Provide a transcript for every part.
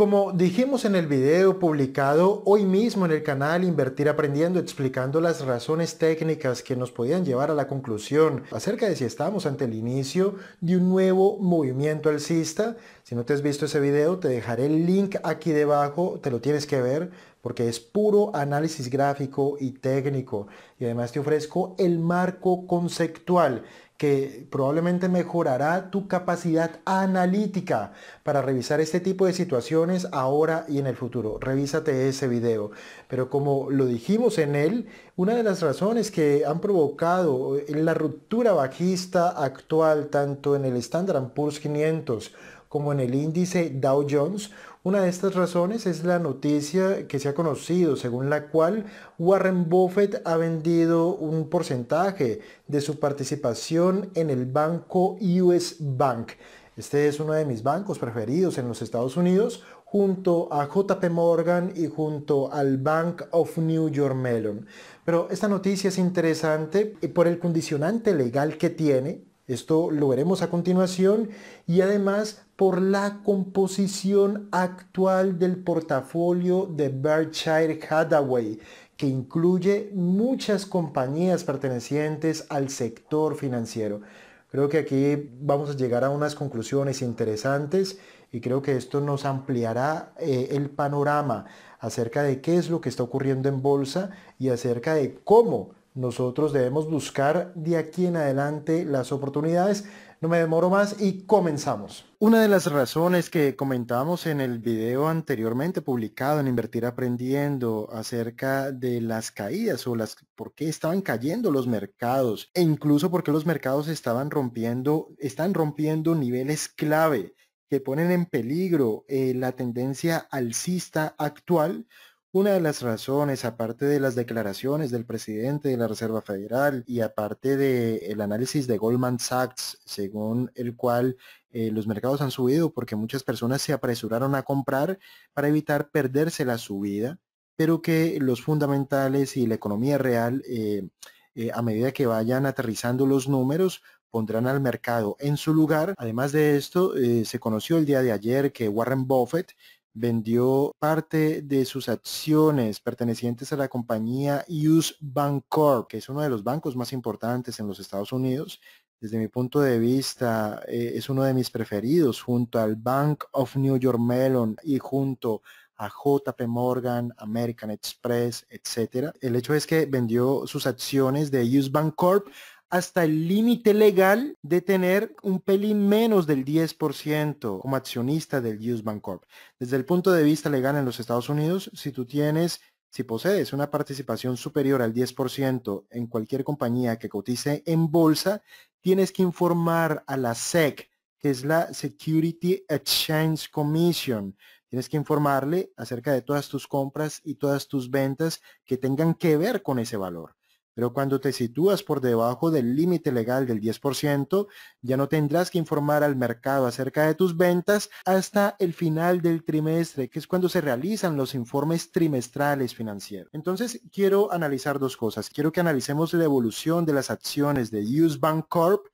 Como dijimos en el video publicado hoy mismo en el canal Invertir Aprendiendo, explicando las razones técnicas que nos podían llevar a la conclusión acerca de si estamos ante el inicio de un nuevo movimiento alcista, si no te has visto ese video, te dejaré el link aquí debajo, te lo tienes que ver porque es puro análisis gráfico y técnico y además te ofrezco el marco conceptual que probablemente mejorará tu capacidad analítica para revisar este tipo de situaciones ahora y en el futuro. Revísate ese video. Pero como lo dijimos en él, una de las razones que han provocado eh, la ruptura bajista actual tanto en el Standard Poor's 500 como en el índice Dow Jones. Una de estas razones es la noticia que se ha conocido según la cual Warren Buffett ha vendido un porcentaje de su participación en el banco US Bank. Este es uno de mis bancos preferidos en los Estados Unidos junto a JP Morgan y junto al Bank of New York Mellon. Pero esta noticia es interesante eh, por el condicionante legal que tiene, esto lo veremos a continuación, y además por la composición actual del portafolio de Berkshire Hathaway, que incluye muchas compañías pertenecientes al sector financiero. Creo que aquí vamos a llegar a unas conclusiones interesantes y creo que esto nos ampliará eh, el panorama acerca de qué es lo que está ocurriendo en bolsa y acerca de cómo nosotros debemos buscar de aquí en adelante las oportunidades no me demoro más y comenzamos. Una de las razones que comentábamos en el video anteriormente publicado en Invertir Aprendiendo acerca de las caídas o las por qué estaban cayendo los mercados e incluso por qué los mercados estaban rompiendo, están rompiendo niveles clave que ponen en peligro eh, la tendencia alcista actual una de las razones, aparte de las declaraciones del presidente de la Reserva Federal y aparte del análisis de Goldman Sachs, según el cual eh, los mercados han subido porque muchas personas se apresuraron a comprar para evitar perderse la subida, pero que los fundamentales y la economía real, eh, eh, a medida que vayan aterrizando los números, pondrán al mercado en su lugar. Además de esto, se conoció el día de ayer que Warren Buffett vendió parte de sus acciones pertenecientes a la compañía US Bancorp, que es uno de los bancos más importantes en los Estados Unidos. Desde mi punto de vista, eh, es uno de mis preferidos junto al Bank of New York Mellon y junto a JP Morgan, American Express, etc. El hecho es que vendió sus acciones de US Bancorp hasta el límite legal de tener un peli menos del 10% como accionista del Use Bank Corp. Desde el punto de vista legal en los Estados Unidos, si tú tienes, si posees una participación superior al 10% en cualquier compañía que cotice en bolsa, tienes que informar a la SEC, que es la Security Exchange Commission, Tienes que informarle acerca de todas tus compras y todas tus ventas que tengan que ver con ese valor. Pero cuando te sitúas por debajo del límite legal del 10%, ya no tendrás que informar al mercado acerca de tus ventas hasta el final del trimestre, que es cuando se realizan los informes trimestrales financieros. Entonces, quiero analizar dos cosas. Quiero que analicemos la evolución de las acciones de US Bank Corp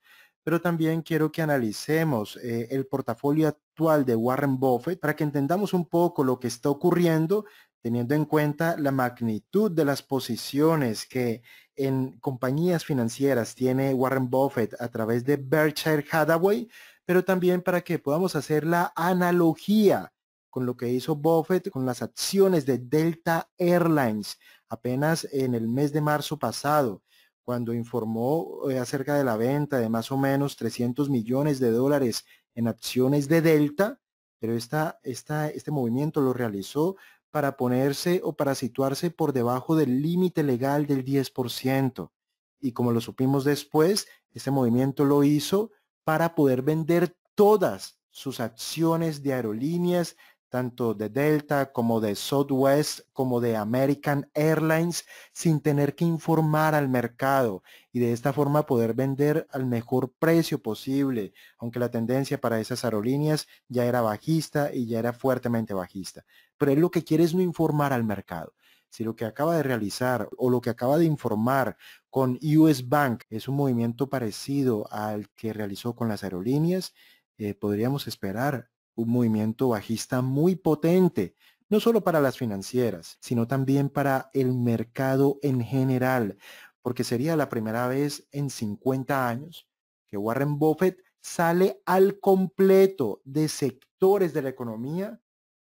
pero también quiero que analicemos eh, el portafolio actual de Warren Buffett para que entendamos un poco lo que está ocurriendo teniendo en cuenta la magnitud de las posiciones que en compañías financieras tiene Warren Buffett a través de Berkshire Hathaway, pero también para que podamos hacer la analogía con lo que hizo Buffett con las acciones de Delta Airlines apenas en el mes de marzo pasado, cuando informó eh, acerca de la venta de más o menos 300 millones de dólares en acciones de Delta, pero esta, este movimiento lo realizó para ponerse o para situarse por debajo del límite legal del 10%. Y como lo supimos después, este movimiento lo hizo para poder vender todas sus acciones de aerolíneas, tanto de Delta como de Southwest, como de American Airlines, sin tener que informar al mercado y de esta forma poder vender al mejor precio posible, aunque la tendencia para esas aerolíneas ya era bajista y ya era fuertemente bajista pero él lo que quiere es no informar al mercado. Si lo que acaba de realizar o lo que acaba de informar con US Bank es un movimiento parecido al que realizó con las aerolíneas, eh, podríamos esperar un movimiento bajista muy potente, no solo para las financieras, sino también para el mercado en general, porque sería la primera vez en 50 años que Warren Buffett sale al completo de sectores de la economía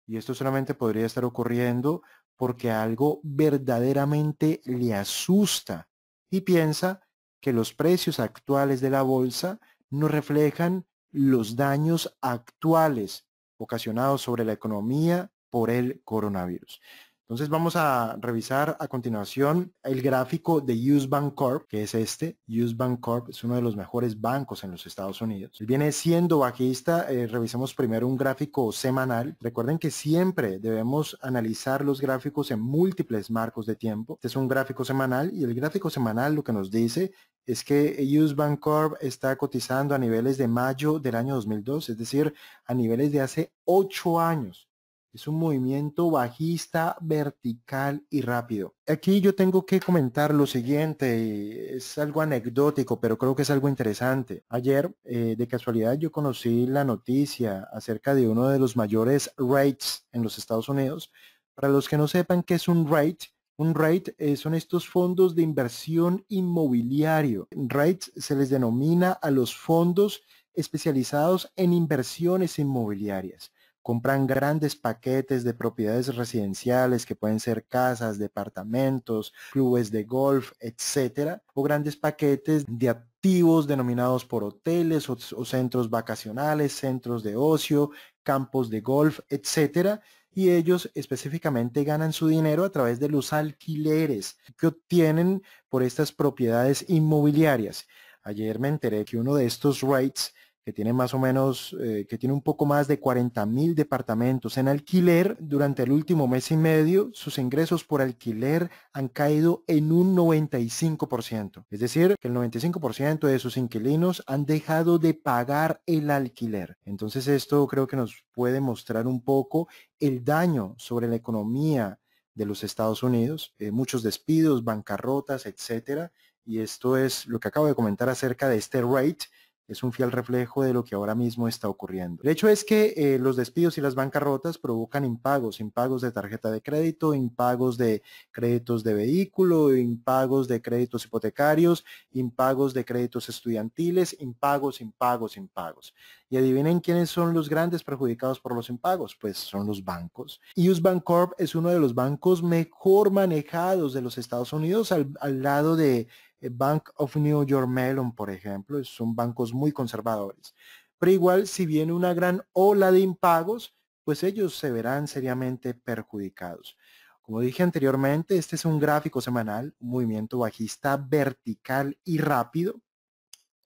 y esto solamente podría estar ocurriendo porque algo verdaderamente le asusta y piensa que los precios actuales de la bolsa no reflejan los daños actuales ocasionados sobre la economía por el coronavirus. Entonces vamos a revisar a continuación el gráfico de US Bank Corp, que es este. US Bank Corp es uno de los mejores bancos en los Estados Unidos. viene siendo bajista. Eh, revisemos primero un gráfico semanal. Recuerden que siempre debemos analizar los gráficos en múltiples marcos de tiempo. Este es un gráfico semanal y el gráfico semanal lo que nos dice es que US Bank Corp está cotizando a niveles de mayo del año 2002, es decir, a niveles de hace 8 años. Es un movimiento bajista, vertical y rápido. Aquí yo tengo que comentar lo siguiente, es algo anecdótico, pero creo que es algo interesante. Ayer, eh, de casualidad, yo conocí la noticia acerca de uno de los mayores rates en los Estados Unidos. Para los que no sepan qué es un rate, un rate eh, son estos fondos de inversión inmobiliario. rates se les denomina a los fondos especializados en inversiones inmobiliarias compran grandes paquetes de propiedades residenciales que pueden ser casas, departamentos, clubes de golf, etcétera, o grandes paquetes de activos denominados por hoteles o, centros vacacionales, centros de ocio, campos de golf, etcétera, y ellos específicamente ganan su dinero a través de los alquileres que obtienen por estas propiedades inmobiliarias. Ayer me enteré que uno de estos rates que tiene más o menos, eh, que tiene un poco más de 40 mil departamentos en alquiler, durante el último mes y medio, sus ingresos por alquiler han caído en un 95%. Es decir, que el 95% de sus inquilinos han dejado de pagar el alquiler. Entonces esto creo que nos puede mostrar un poco el daño sobre la economía de los Estados Unidos, eh, muchos despidos, bancarrotas, etcétera. Y esto es lo que acabo de comentar acerca de este rate es un fiel reflejo de lo que ahora mismo está ocurriendo. El hecho es que eh, los despidos y las bancarrotas provocan impagos, impagos de tarjeta de crédito, impagos de créditos de vehículo, impagos de créditos hipotecarios, impagos de créditos estudiantiles, impagos, impagos, impagos. Y adivinen quiénes son los grandes perjudicados por los impagos, pues son los bancos. Y Bancorp es uno de los bancos mejor manejados de los Estados Unidos al lado de eh, Bank of New York Mellon, por ejemplo, son bancos muy conservadores. Pero igual, si viene una gran ola de impagos, pues ellos se verán seriamente perjudicados. Como dije anteriormente, este es un gráfico semanal, un movimiento bajista vertical y rápido.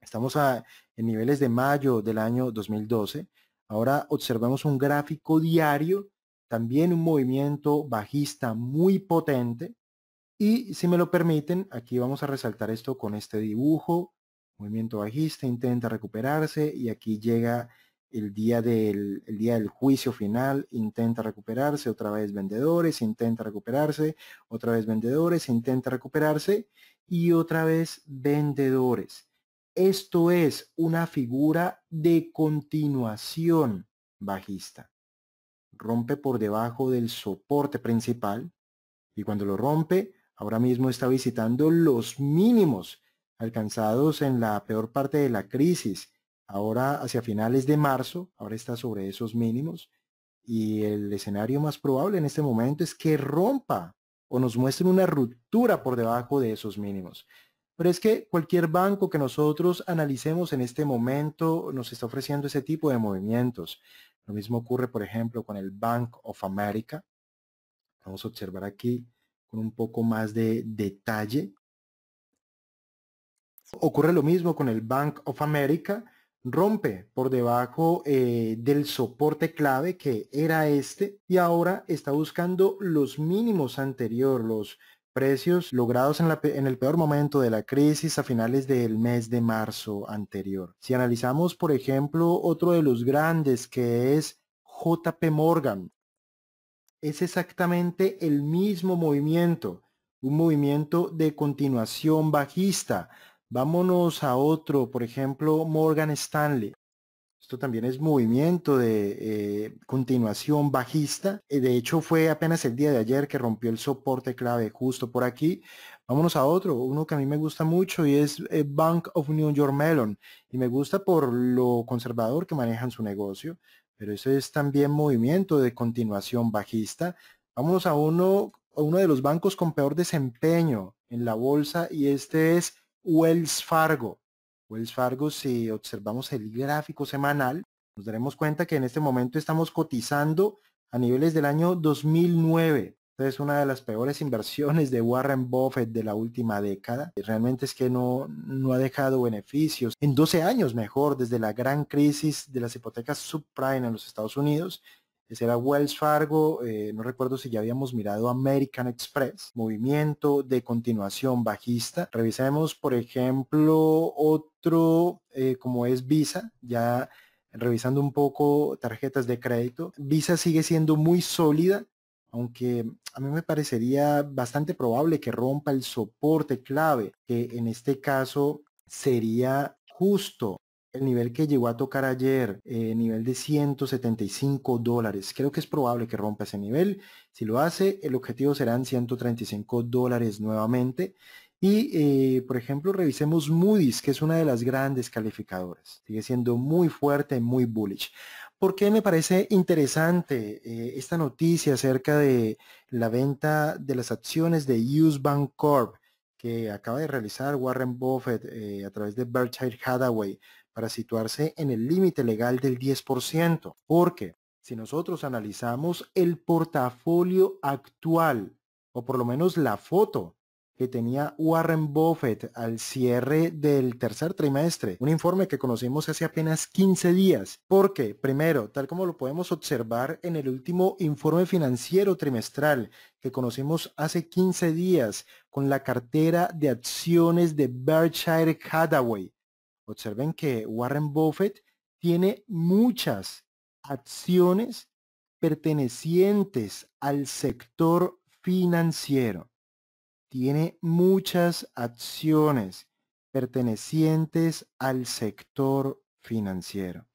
Estamos en niveles de mayo del año 2012. Ahora observamos un gráfico diario, también un movimiento bajista muy potente. Y si me lo permiten, aquí vamos a resaltar esto con este dibujo, movimiento bajista, intenta recuperarse y aquí llega el día del, el día del juicio final, intenta recuperarse, otra vez vendedores, intenta recuperarse, otra vez vendedores, intenta recuperarse y otra vez vendedores. Esto es una figura de continuación bajista. Rompe por debajo del soporte principal y cuando lo rompe Ahora mismo está visitando los mínimos alcanzados en la peor parte de la crisis. Ahora hacia finales de marzo, ahora está sobre esos mínimos. Y el escenario más probable en este momento es que rompa o nos muestre una ruptura por debajo de esos mínimos. Pero es que cualquier banco que nosotros analicemos en este momento nos está ofreciendo ese tipo de movimientos. Lo mismo ocurre, por ejemplo, con el Bank of America. Vamos a observar aquí con un poco más de detalle. Ocurre lo mismo con el Bank of America, rompe por debajo eh, del soporte clave que era este y ahora está buscando los mínimos anteriores, los precios logrados en, en, el peor momento de la crisis a finales del mes de marzo anterior. Si analizamos, por ejemplo, otro de los grandes que es JP Morgan, es exactamente el mismo movimiento, un movimiento de continuación bajista. Vámonos a otro, por ejemplo, Morgan Stanley. Esto también es movimiento de eh, continuación bajista. Eh, de hecho, fue apenas el día de ayer que rompió el soporte clave justo por aquí. Vámonos a otro, uno que a mí me gusta mucho y es eh, Bank of New York Mellon. Y me gusta por lo conservador que manejan su negocio pero eso es también movimiento de continuación bajista. Vamos a uno, a uno de los bancos con peor desempeño en la bolsa y este es Wells Fargo. Wells Fargo, si observamos el gráfico semanal, nos daremos cuenta que en este momento estamos cotizando a niveles del año 2009. Este es una de las peores inversiones de Warren Buffett de la última década. Realmente es que no, no ha dejado beneficios. En 12 años mejor, desde la gran crisis de las hipotecas subprime en los Estados Unidos, ese era Wells Fargo, eh, no recuerdo si ya habíamos mirado American Express, movimiento de continuación bajista. Revisemos, por ejemplo, otro eh, como es Visa, ya revisando un poco tarjetas de crédito. Visa sigue siendo muy sólida aunque a mí me parecería bastante probable que rompa el soporte clave, que en este caso sería justo el nivel que llegó a tocar ayer, el eh, nivel de 175 dólares. Creo que es probable que rompa ese nivel. Si lo hace, el objetivo serán 135 dólares nuevamente. Y, eh, por ejemplo, revisemos Moody's, que es una de las grandes calificadoras. Sigue siendo muy fuerte, muy bullish. ¿Por qué me parece interesante eh, esta noticia acerca de la venta de las acciones de US Bank Corp que acaba de realizar Warren Buffett eh, a través de Berkshire Hathaway para situarse en el límite legal del 10%? Porque si nosotros analizamos el portafolio actual, o por lo menos la foto tenía Warren Buffett al cierre del tercer trimestre, un informe que conocimos hace apenas 15 días, porque primero, tal como lo podemos observar en el último informe financiero trimestral que conocimos hace 15 días con la cartera de acciones de Berkshire Hathaway, observen que Warren Buffett tiene muchas acciones pertenecientes al sector financiero tiene muchas acciones pertenecientes al sector financiero.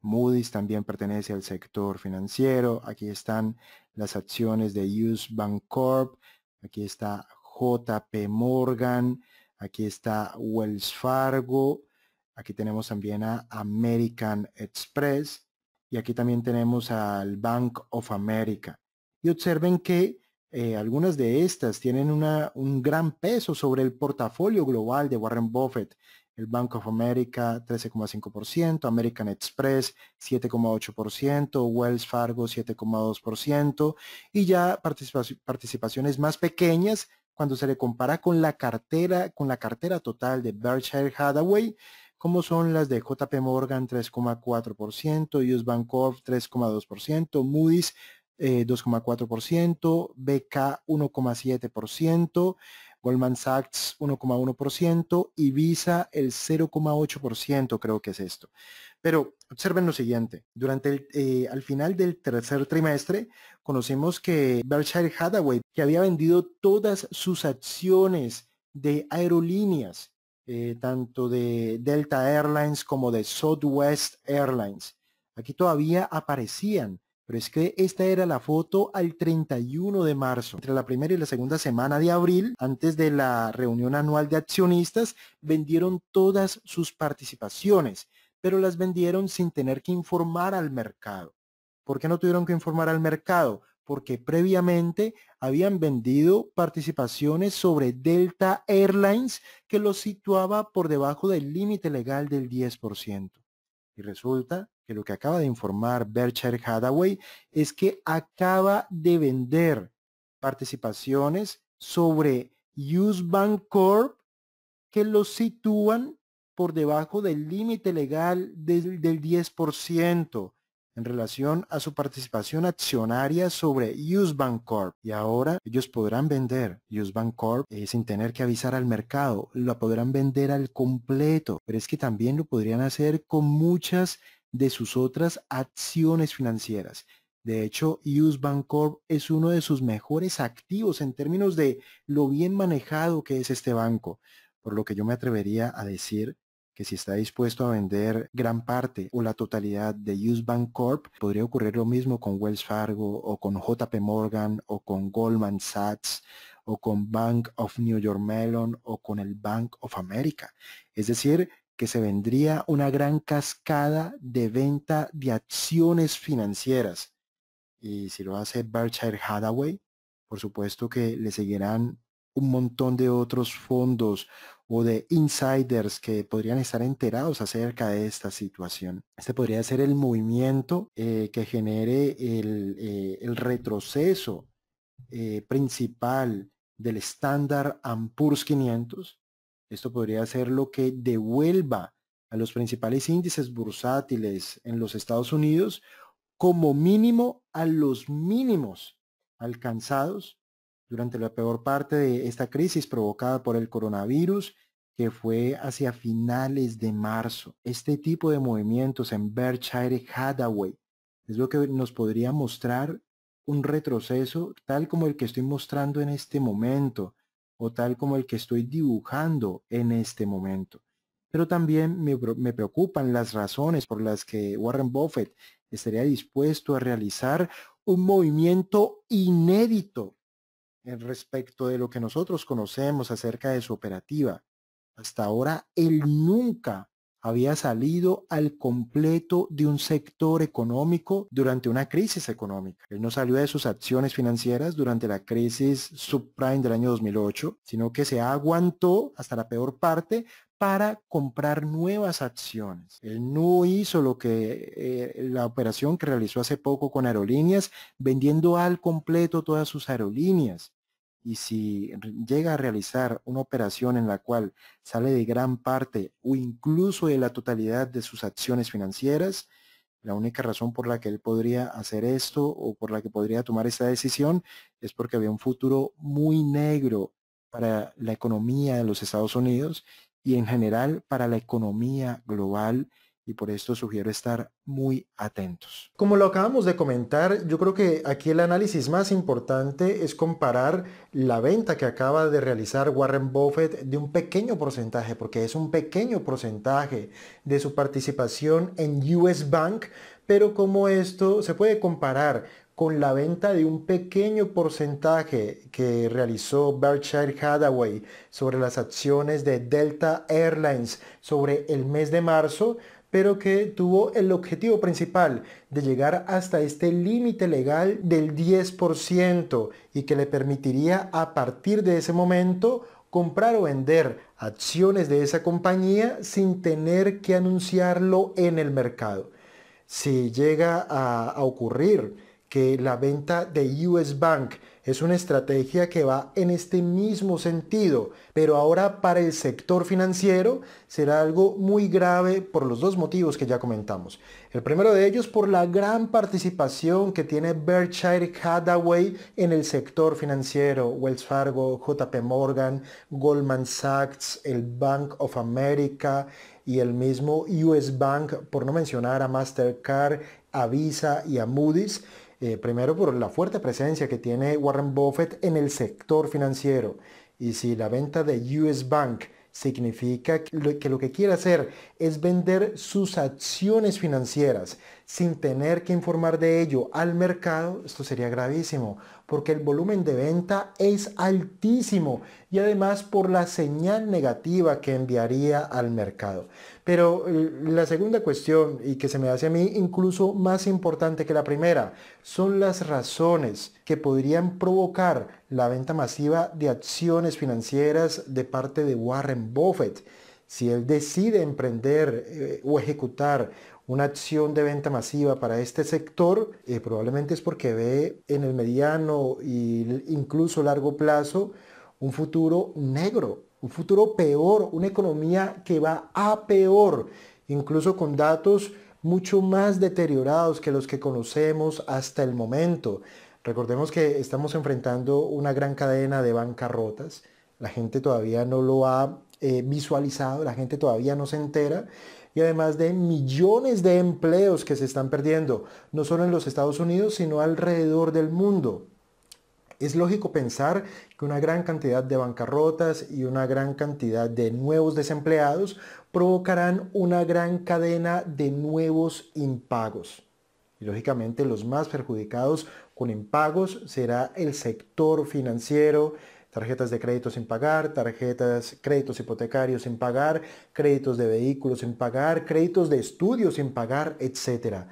Moody's también pertenece al sector financiero. Aquí están las acciones de US Bancorp. Aquí está JP Morgan. Aquí está Wells Fargo. Aquí tenemos también a American Express. Y aquí también tenemos al Bank of America. Y observen que eh, algunas de estas tienen una, un gran peso sobre el portafolio global de Warren Buffett. El Bank of America 13,5%, American Express 7,8%, Wells Fargo 7,2% y ya participaciones más pequeñas cuando se le compara con la cartera, con la cartera total de Berkshire Hathaway, como son las de JP Morgan 3,4%, US of, 3,2%, Moody's 2,4%, BK 1,7%, Goldman Sachs 1,1% y Visa el 0,8% creo que es esto. Pero observen lo siguiente, durante el, eh, al final del tercer trimestre conocimos que Berkshire Hathaway, que había vendido todas sus acciones de aerolíneas, eh, tanto de Delta Airlines como de Southwest Airlines, aquí todavía aparecían pero es que esta era la foto al 31 de marzo, entre la primera y la segunda semana de abril, antes de la reunión anual de accionistas, vendieron todas sus participaciones, pero las vendieron sin tener que informar al mercado. ¿Por qué no tuvieron que informar al mercado? Porque previamente habían vendido participaciones sobre Delta Airlines que los situaba por debajo del límite legal del 10%. Y resulta que lo que acaba de informar Berkshire Hathaway es que acaba de vender participaciones sobre Bank Corp que lo sitúan por debajo del límite legal del, 10% en relación a su participación accionaria sobre Bank Corp. Y ahora ellos podrán vender Bank Corp eh, sin tener que avisar al mercado. Lo podrán vender al completo. Pero es que también lo podrían hacer con muchas de sus otras acciones financieras. De hecho, US Bancorp es uno de sus mejores activos en términos de lo bien manejado que es este banco, por lo que yo me atrevería a decir que si está dispuesto a vender gran parte o la totalidad de US Bank Corp, podría ocurrir lo mismo con Wells Fargo o con JP Morgan o con Goldman Sachs o con Bank of New York Mellon o con el Bank of America. Es decir, que se vendría una gran cascada de venta de acciones financieras. Y si lo hace Berkshire Hathaway, por supuesto que le seguirán un montón de otros fondos o de insiders que podrían estar enterados acerca de esta situación. Este podría ser el movimiento eh, que genere el, eh, retroceso eh, principal del estándar Ampurs 500 esto podría ser lo que devuelva a los principales índices bursátiles en los Estados Unidos como mínimo a los mínimos alcanzados durante la peor parte de esta crisis provocada por el coronavirus que fue hacia finales de marzo. Este tipo de movimientos en Berkshire Hathaway es lo que nos podría mostrar un retroceso tal como el que estoy mostrando en este momento o tal como el que estoy dibujando en este momento. Pero también me, preocupan las razones por las que Warren Buffett estaría dispuesto a realizar un movimiento inédito respecto de lo que nosotros conocemos acerca de su operativa. Hasta ahora, él nunca había salido al completo de un sector económico durante una crisis económica. Él no salió de sus acciones financieras durante la crisis subprime del año 2008, sino que se aguantó hasta la peor parte para comprar nuevas acciones. Él no hizo lo que eh, la operación que realizó hace poco con aerolíneas, vendiendo al completo todas sus aerolíneas y si llega a realizar una operación en la cual sale de gran parte o incluso de la totalidad de sus acciones financieras, la única razón por la que él podría hacer esto o por la que podría tomar esta decisión es porque había un futuro muy negro para la economía de los Estados Unidos y en general para la economía global y por esto sugiero estar muy atentos. Como lo acabamos de comentar, yo creo que aquí el análisis más importante es comparar la venta que acaba de realizar Warren Buffett de un pequeño porcentaje, porque es un pequeño porcentaje de su participación en US Bank, pero como esto se puede comparar con la venta de un pequeño porcentaje que realizó Berkshire Hathaway sobre las acciones de Delta Airlines sobre el mes de marzo, pero que tuvo el objetivo principal de llegar hasta este límite legal del 10% y que le permitiría a partir de ese momento comprar o vender acciones de esa compañía sin tener que anunciarlo en el mercado. Si llega a, a ocurrir que la venta de US Bank es una estrategia que va en este mismo sentido, pero ahora para el sector financiero será algo muy grave por los dos motivos que ya comentamos. El primero de ellos por la gran participación que tiene Berkshire Hathaway en el sector financiero, Wells Fargo, JP Morgan, Goldman Sachs, el Bank of America y el mismo US Bank, por no mencionar a Mastercard, a Visa y a Moody's eh, primero por la fuerte presencia que tiene Warren Buffett en el sector financiero. Y si la venta de US Bank significa que lo que quiere hacer es vender sus acciones financieras sin tener que informar de ello al mercado, esto sería gravísimo, porque el volumen de venta es altísimo y además por la señal negativa que enviaría al mercado. Pero eh, la segunda cuestión, y que se me hace a mí incluso más importante que la primera, son las razones que podrían provocar la venta masiva de acciones financieras de parte de Warren Buffett si él decide emprender eh, o ejecutar una acción de venta masiva para este sector, eh, probablemente es porque ve en el mediano e incluso largo plazo un futuro negro, un futuro peor, una economía que va a peor, incluso con datos mucho más deteriorados que los que conocemos hasta el momento. Recordemos que estamos enfrentando una gran cadena de bancarrotas, la gente todavía no lo ha eh, visualizado, la gente todavía no se entera y además de millones de empleos que se están perdiendo, no solo en los Estados Unidos, sino alrededor del mundo. Es lógico pensar que una gran cantidad de bancarrotas y una gran cantidad de nuevos desempleados provocarán una gran cadena de nuevos impagos. Y lógicamente los más perjudicados con impagos será el sector financiero, tarjetas de crédito sin pagar, tarjetas, créditos hipotecarios sin pagar, créditos de vehículos sin pagar, créditos de estudios sin pagar, etc.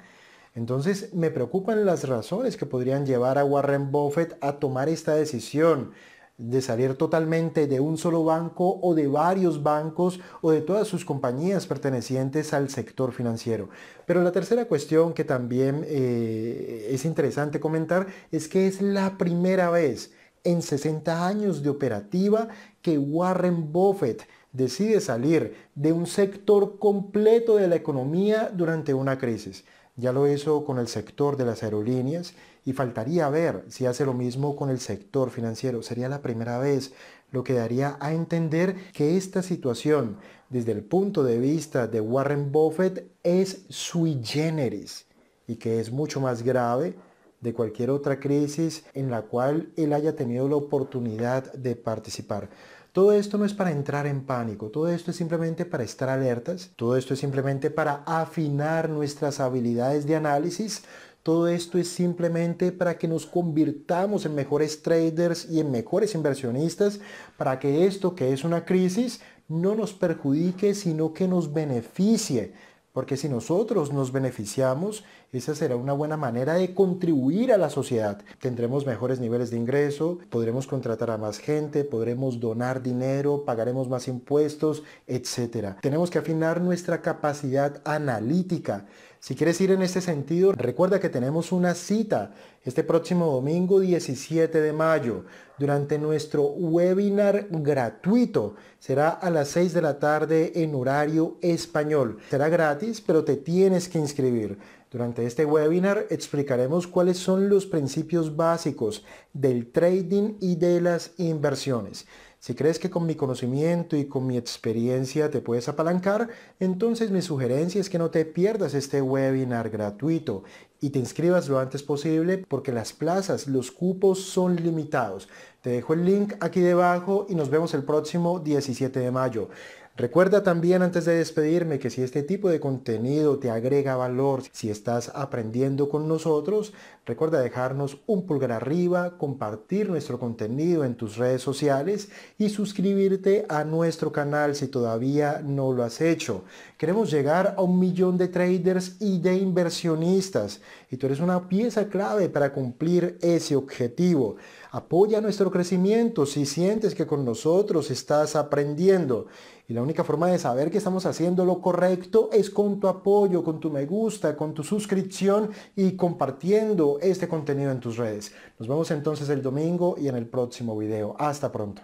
Entonces me preocupan las razones que podrían llevar a Warren Buffett a tomar esta decisión de salir totalmente de un solo banco o de varios bancos o de todas sus compañías pertenecientes al sector financiero. Pero la tercera cuestión que también eh, es interesante comentar es que es la primera vez en 60 años de operativa que Warren Buffett decide salir de un sector completo de la economía durante una crisis. Ya lo hizo con el sector de las aerolíneas y faltaría ver si hace lo mismo con el sector financiero. Sería la primera vez, lo que daría a entender que esta situación, desde el punto de vista de Warren Buffett, es sui generis y que es mucho más grave de cualquier otra crisis en la cual él haya tenido la oportunidad de participar. Todo esto no es para entrar en pánico, todo esto es simplemente para estar alertas, todo esto es simplemente para afinar nuestras habilidades de análisis, todo esto es simplemente para que nos convirtamos en mejores traders y en mejores inversionistas, para que esto que es una crisis no nos perjudique, sino que nos beneficie. Porque si nosotros nos beneficiamos, esa será una buena manera de contribuir a la sociedad. Tendremos mejores niveles de ingreso, podremos contratar a más gente, podremos donar dinero, pagaremos más impuestos, etc. Tenemos que afinar nuestra capacidad analítica. Si quieres ir en este sentido, recuerda que tenemos una cita este próximo domingo 17 de mayo durante nuestro webinar gratuito. Será a las 6 de la tarde en horario español. Será gratis, pero te tienes que inscribir. Durante este webinar explicaremos cuáles son los principios básicos del trading y de las inversiones. Si crees que con mi conocimiento y con mi experiencia te puedes apalancar, entonces mi sugerencia es que no te pierdas este webinar gratuito y te inscribas lo antes posible porque las plazas, los cupos son limitados. Te dejo el link aquí debajo y nos vemos el próximo 17 de mayo. Recuerda también antes de despedirme que si este tipo de contenido te agrega valor, si estás aprendiendo con nosotros, recuerda dejarnos un pulgar arriba, compartir nuestro contenido en tus redes sociales y suscribirte a nuestro canal si todavía no lo has hecho. Queremos llegar a un millón de traders y de inversionistas y tú eres una pieza clave para cumplir ese objetivo. Apoya nuestro crecimiento si sientes que con nosotros estás aprendiendo. Y la única forma de saber que estamos haciendo lo correcto es con tu apoyo, con tu me gusta, con tu suscripción y compartiendo este contenido en tus redes. Nos vemos entonces el domingo y en el próximo video. Hasta pronto.